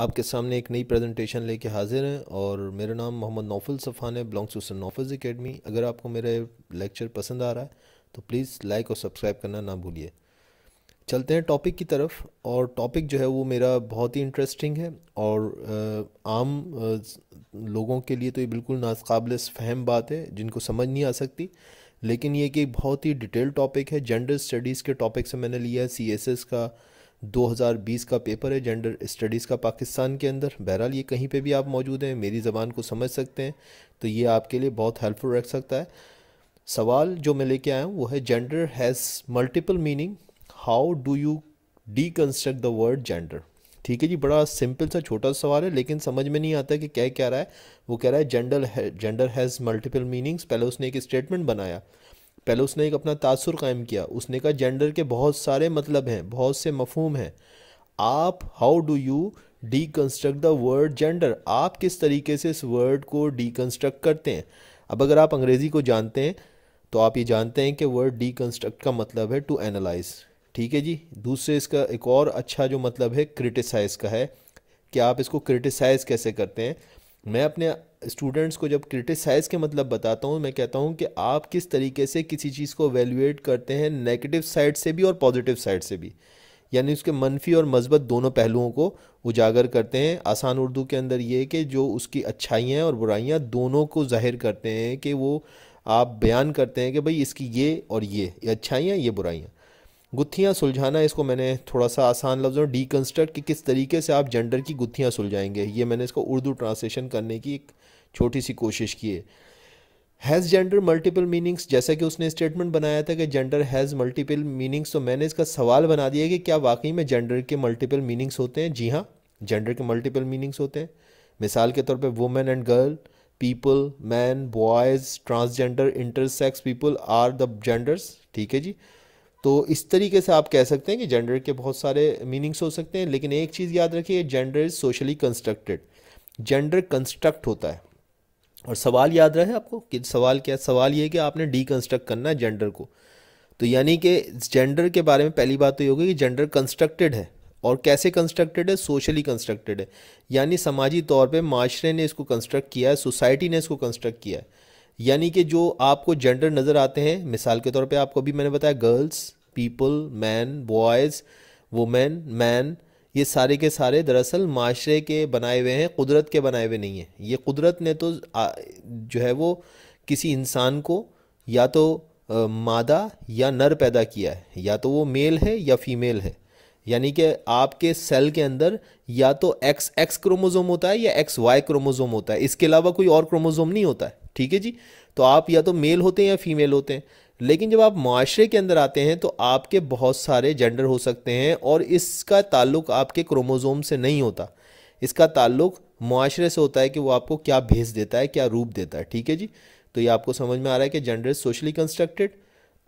आपके सामने एक नई प्रेजेंटेशन लेके हाजिर हैं और मेरा नाम मोहम्मद नौफुल सफ़ान है belongs to son Naufal's academy अगर आपको मेरा लेक्चर पसंद आ रहा है तो प्लीज़ लाइक और सब्सक्राइब करना ना भूलिए चलते हैं टॉपिक की तरफ और टॉपिक जो है वो मेरा बहुत ही इंटरेस्टिंग है और आम लोगों के लिए तो ये बिल्कुल नाकबिल फहम बात है जिनको समझ नहीं आ सकती लेकिन ये कि बहुत ही डिटेल टॉपिक है जेंडर स्टडीज़ के टॉपिक से मैंने लिया है सी का 2020 का पेपर है जेंडर स्टडीज़ का पाकिस्तान के अंदर बहरहाल ये कहीं पे भी आप मौजूद हैं मेरी ज़बान को समझ सकते हैं तो ये आपके लिए बहुत हेल्पफुल रख सकता है सवाल जो मैं लेके आया हूँ वो है gender has multiple meaning how do you de construct the word gender ठीक है जी बड़ा सिंपल सा छोटा सा सवाल है लेकिन समझ में नहीं आता कि क्या कह रहा है वो कह रहा है gender gender has multiple meanings पहले उसने एक स्टेटमेंट बनाया पहले उसने एक अपना तासुर कायम किया उसने कहा जेंडर के बहुत सारे मतलब हैं बहुत से मफहम हैं आप how do you de construct the word gender आप किस तरीके से इस वर्ड को डी कंस्ट्रक्ट करते हैं अब अगर आप अंग्रेज़ी को जानते हैं तो आप ये जानते हैं कि वर्ड डी कंस्ट्रक्ट का मतलब है टू एनालाइज ठीक है जी दूसरे इसका एक और अच्छा जो मतलब है क्रिटिसाइज़ का है कि आप इसको क्रिटिसाइज़ कैसे करते हैं मैं अपने स्टूडेंट्स को जब क्रिटिसाइज़ के मतलब बताता हूँ मैं कहता हूँ कि आप किस तरीके से किसी चीज़ को वैल्यूएट करते हैं नेगेटिव साइड से भी और पॉजिटिव साइड से भी यानी उसके मनफी और मस्बत दोनों पहलुओं को उजागर करते हैं आसान उर्दू के अंदर ये कि जो उसकी अच्छाइयाँ और बुराइयाँ दोनों को जाहिर करते हैं कि वो आप बयान करते हैं कि भाई इसकी ये और ये, ये अच्छाइयाँ ये बुराइयाँ गुत्थियाँ सुलझाना इसको मैंने थोड़ा सा आसान लफ्ज़ों कंस्ट्रक्ट कि किस तरीके से आप जेंडर की गुत्थियाँ सुलझाएंगे ये मैंने इसको उर्दू ट्रांसलेशन करने की एक छोटी सी कोशिश की है हैज़ जेंडर मल्टीपल मीनिंग्स जैसा कि उसने स्टेटमेंट बनाया था कि जेंडर हैज़ मल्टीपल मीनिंग्स तो मैंने इसका सवाल बना दिया कि क्या वाकई में जेंडर के मल्टीपल मीनिंग्स होते हैं जी हाँ जेंडर के मल्टीपल मीनिंग्स होते हैं मिसाल के तौर पर women and girl people man boys transgender intersex people are the genders ठीक है जी तो इस तरीके से आप कह सकते हैं कि जेंडर के बहुत सारे मीनिंग्स हो सकते हैं लेकिन एक चीज़ याद रखिए gender is socially constructed gender construct होता है और सवाल याद रहे आपको कि सवाल क्या सवाल ये है कि आपने डीकंस्ट्रक्ट करना है जेंडर को तो यानी कि जेंडर के बारे में पहली बात तो ये होगी कि जेंडर कंस्ट्रक्टेड है और कैसे कंस्ट्रक्टेड है सोशली कंस्ट्रक्टेड है यानी समाजी तौर पे माशरे ने इसको कंस्ट्रक्ट किया है सोसाइटी ने इसको कंस्ट्रक्ट किया है यानी कि जो आपको जेंडर नज़र आते हैं मिसाल के तौर पे आपको अभी मैंने बताया girls people man boys women man ये सारे के सारे दरअसल माशरे के बनाए हुए हैं कुदरत के बनाए हुए नहीं हैं ये कुदरत ने तो जो है वो किसी इंसान को या तो मादा या नर पैदा किया है या तो वो मेल है या फीमेल है यानी कि आपके सेल के अंदर या तो एक्स एक्स क्रोमोज़ोम होता है या एक्स वाई क्रोमोज़ोम होता है इसके अलावा कोई और क्रोमोज़ोम नहीं होता है ठीक है जी तो आप या तो मेल होते हैं या फीमेल होते हैं लेकिन जब आप माशरे के अंदर आते हैं तो आपके बहुत सारे जेंडर हो सकते हैं और इसका ताल्लुक आपके क्रोमोज़ोम से नहीं होता इसका ताल्लुक माशरे से होता है कि वो आपको क्या भेज देता है क्या रूप देता है ठीक है जी तो ये आपको समझ में आ रहा है कि जेंडर सोशली कंस्ट्रक्टेड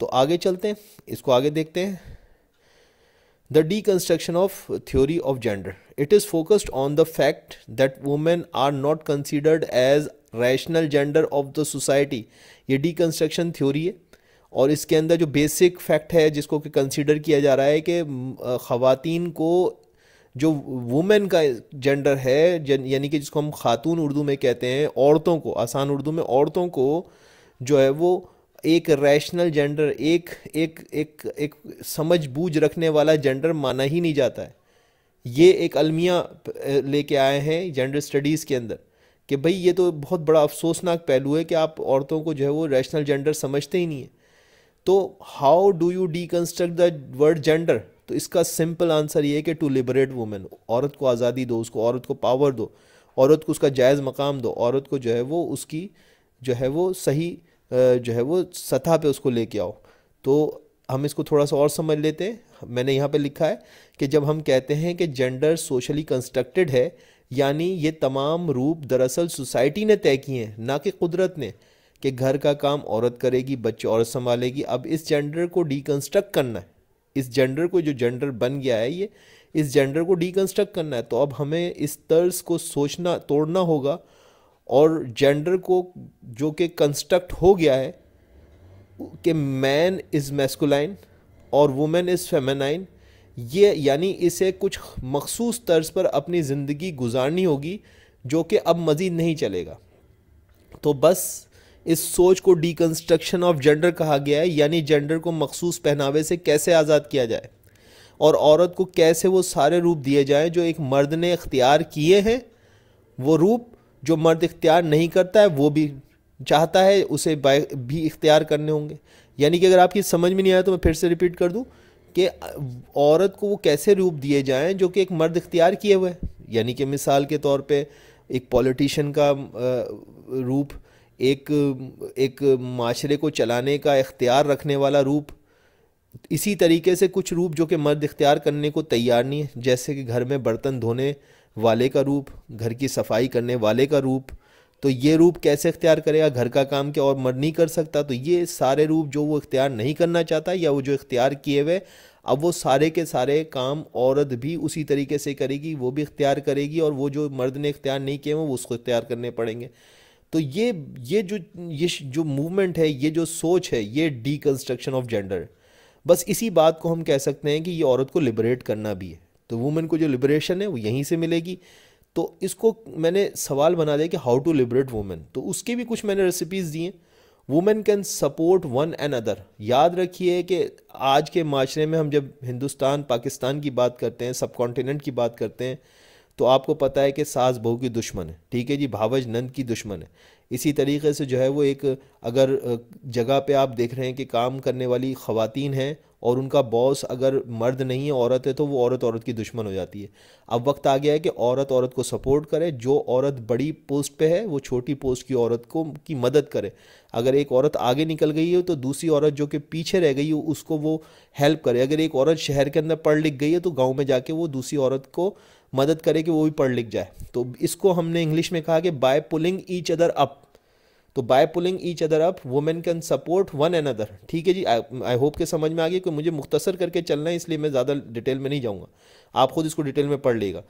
तो आगे चलते हैं इसको आगे देखते हैं the de construction of theory of gender it is focused on the fact that women are not considered as rational gender of the society ये डी कंस्ट्रक्शन थ्योरी है और इसके अंदर जो बेसिक फैक्ट है जिसको कि कंसिडर किया जा रहा है कि ख़वातीन को जो वुमेन का जेंडर है जन, यानी कि जिसको हम खातून उर्दू में कहते हैं औरतों को आसान उर्दू में औरतों को जो है वो एक रैशनल जेंडर एक एक एक एक समझ बूझ रखने वाला जेंडर माना ही नहीं जाता है ये एक अलमिया लेके आए हैं जेंडर स्टडीज़ के अंदर कि भाई ये तो बहुत बड़ा अफसोसनाक पहलू है कि आप औरतों को जो है वो रैशनल जेंडर समझते ही नहीं है तो how do you deconstruct the word gender तो इसका सिंपल आंसर ये है कि टू लिबरेट वुमेन औरत को आज़ादी दो उसको औरत को पावर दो औरत को उसका जायज़ मकाम दो औरत को जो है वो उसकी जो है वो सही जो है वो सतह पे उसको लेके आओ तो हम इसको थोड़ा सा और समझ लेते हैं मैंने यहाँ पे लिखा है कि जब हम कहते हैं कि जेंडर सोशली कंस्ट्रक्टेड है यानी ये तमाम रूप दरअसल सोसाइटी ने तय किए हैं ना कि कुदरत ने कि घर का काम औरत करेगी बच्चे औरत संभालेगी अब इस जेंडर को डिकन्स्ट्रक्ट करना है इस जेंडर को जो जेंडर बन गया है ये इस जेंडर को डिकन्स्ट्रक्ट करना है तो अब हमें इस तर्ज को सोचना तोड़ना होगा और जेंडर को जो कि कंस्ट्रक्ट हो गया है कि मैन इज़ मेस्कुलाइन और वुमेन इज़ फेमेनाइन ये यानी इसे कुछ मखसूस तर्ज पर अपनी ज़िंदगी गुजारनी होगी जो कि अब मज़ीद नहीं चलेगा तो बस इस सोच को डिकन्स्ट्रक्शन ऑफ जेंडर कहा गया है यानी जेंडर को मखसूस पहनावे से कैसे आज़ाद किया जाए और औरत को कैसे वो सारे रूप दिए जाएँ जो एक मर्द ने इख्तियार किए हैं वो रूप जो मर्द इख्तियार नहीं करता है वो भी चाहता है उसे भी इख्तियार करने होंगे यानी कि अगर आपकी समझ में नहीं आया तो मैं फिर से रिपीट कर दूँ कि औरत को वो कैसे रूप दिए जाएँ जो कि एक मर्द इख्तियार किए हुए यानी कि मिसाल के तौर पर एक पॉलिटिशन का रूप एक एक माशरे को चलाने का इख्तियार रखने वाला रूप इसी तरीके से कुछ रूप जो कि मर्द इख्तियार करने को तैयार नहीं है जैसे कि घर में बर्तन धोने वाले का रूप घर की सफाई करने वाले का रूप तो ये रूप कैसे इख्तियार करेगा घर का काम क्या और मर्द नहीं कर सकता तो ये सारे रूप जो वो इख्तियार नहीं करना चाहता या वो जो इख्तियार किए हुए अब वो सारे के सारे काम औरत भी उसी तरीके से करेगी वो भी इख्तियार करेगी और वो जो मर्द ने इख्तियार नहीं किए वो उसको इख्तियार करने पड़ेंगे तो ये ये जो ये जो मूवमेंट है ये जो सोच है ये डीकंस्ट्रक्शन ऑफ जेंडर बस इसी बात को हम कह सकते हैं कि ये औरत को लिबरेट करना भी है तो वुमेन को जो लिबरेशन है वो यहीं से मिलेगी तो इसको मैंने सवाल बना दिया कि हाउ टू लिबरेट वुमेन तो उसके भी कुछ मैंने रेसिपीज़ दी हैं women can support one and other याद रखिए कि आज के माशरे में हम जब हिंदुस्तान पाकिस्तान की बात करते हैं सब कॉन्टिनेंट की बात करते हैं तो आपको पता है कि सास बहू की दुश्मन है ठीक है जी भावज नंद की दुश्मन है इसी तरीके से जो है वो एक अगर जगह पे आप देख रहे हैं कि काम करने वाली ख़वातीन हैं और उनका बॉस अगर मर्द नहीं है औरत है तो वो औरत औरत की दुश्मन हो जाती है अब वक्त आ गया है कि औरत औरत को सपोर्ट करे जो औरत बड़ी पोस्ट पे है वो छोटी पोस्ट की औरत को की मदद करे अगर एक औरत आगे निकल गई है तो दूसरी औरत जो कि पीछे रह गई हो उसको वो हेल्प करे अगर एक औरत शहर के अंदर पढ़ लिख गई है तो गाँव में जाके वो दूसरी औरत को मदद करे कि वो भी पढ़ लिख जाए तो इसको हमने इंग्लिश में कहा कि by pulling each other up तो by pulling each other up women can support one another ठीक है जी आई होप के समझ में आ गया कि मुझे मुख्तसर करके चलना है इसलिए मैं ज़्यादा डिटेल में नहीं जाऊँगा आप खुद इसको डिटेल में पढ़ लेगा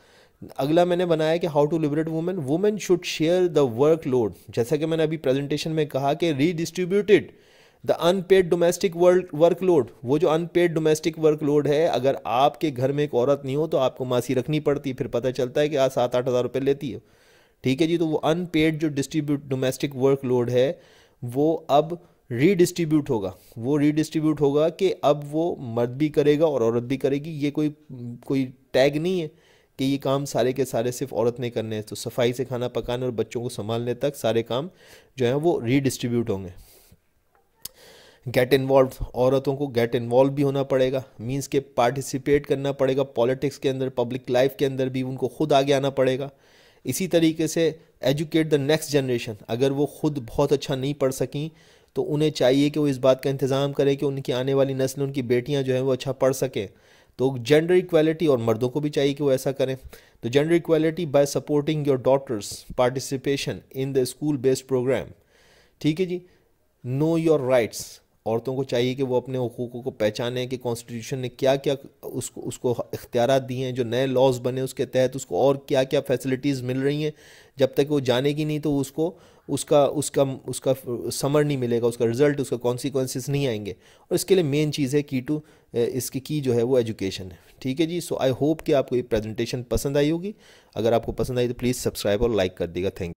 अगला मैंने बनाया कि how to liberate women women should share the work load जैसा कि मैंने अभी प्रेजेंटेशन में कहा कि redistributed the unpaid domestic work load वो जो अनपेड डोमेस्टिक वर्क लोड है अगर आपके घर में एक औरत नहीं हो तो आपको मासी रखनी पड़ती फिर पता चलता है कि आज सात आठ हज़ार रुपये लेती है ठीक है जी तो वो अनपेड जो डिस्ट्रीब्यूट डोमेस्टिक वर्क लोड है वो अब रीडिस्ट्रीब्यूट होगा वो रीडिस्ट्रीब्यूट होगा कि अब वो मर्द भी करेगा और औरत भी करेगी ये कोई कोई टैग नहीं है कि ये काम सारे के सारे सिर्फ औरत ने करने हैं तो सफाई से खाना पकाने और बच्चों को संभालने तक सारे काम जो हैं वो रीडिस्ट्रीब्यूट होंगे गेट इन्वॉल्व औरतों को गेट इन्वॉल्व भी होना पड़ेगा मीन्स के पार्टिसिपेट करना पड़ेगा पॉलिटिक्स के अंदर पब्लिक लाइफ के अंदर भी उनको खुद आगे आना पड़ेगा इसी तरीके से एजुकेट द नेक्स्ट जनरेशन अगर वो ख़ुद बहुत अच्छा नहीं पढ़ सकें तो उन्हें चाहिए कि वो इस बात का इंतज़ाम करें कि उनकी आने वाली नस्ल उनकी बेटियां जो हैं वो अच्छा पढ़ सकें तो जेंडर इक्वालिटी और मर्दों को भी चाहिए कि वो ऐसा करें तो gender equality by supporting your daughter's participation in the school based program ठीक है जी नो योर राइट्स औरतों को चाहिए कि वो अपने हकूक़ों को पहचानें कि कॉन्स्टिट्यूशन ने क्या क्या उसको उसको इख्तियार दिए हैं जो नए लॉज बने उसके तहत उसको और क्या क्या फैसिलिटीज़ मिल रही हैं जब तक वो जानेगी नहीं तो उसको उसका उसका उसका समर नहीं मिलेगा उसका रिजल्ट उसका कॉन्सिक्वेंसेस नहीं आएंगे और इसके लिए मेन चीज़ है की टू इसकी की जो है वो एजुकेशन है ठीक है जी सो आई होप कि आपको ये प्रेजेंटेशन पसंद आई होगी अगर आपको पसंद आई तो प्लीज़ सब्सक्राइब और लाइक कर देगा थैंक यू